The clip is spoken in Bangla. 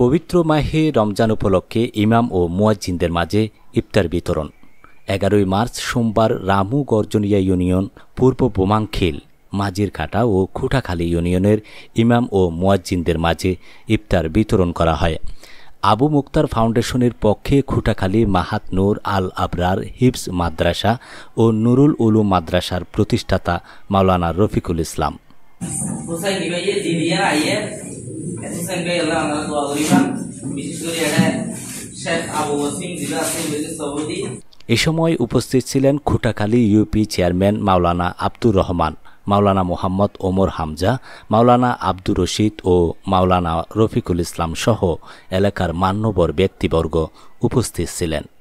পবিত্র মাহে রমজান উপলক্ষে ইমাম ও মুয়াজ্জিনদের মাঝে ইফতার বিতরণ এগারোই মার্চ সোমবার রামু গর্জনিয়া ইউনিয়ন পূর্ব বোমাংখিল মাঝিরঘাটা ও খুঠাখালী ইউনিয়নের ইমাম ও মুয়াজ্জিনদের মাঝে ইফতার বিতরণ করা হয় আবু মুক্তার ফাউন্ডেশনের পক্ষে খুঁটাখালী মাহাত নূর আল আবরার হিপস মাদ্রাসা ও নুরুল উলু মাদ্রাসার প্রতিষ্ঠাতা মাওলানা রফিকুল ইসলাম অ্যাসিস্ট্যান্ট দোয়া করিবা বিশেষ করে এটা শেখ আবু ওয়াসিম সৌদি এ সময় উপস্থিত ছিলেন খুটাখালী ইউপি চেয়ারম্যান মাওলানা আব্দুর রহমান মাওলানা মোহাম্মদ ওমর হামজা মাওলানা আব্দুর রশিদ ও মাওলানা রফিকুল ইসলাম সহ এলাকার মান্যবর ব্যক্তিবর্গ উপস্থিত ছিলেন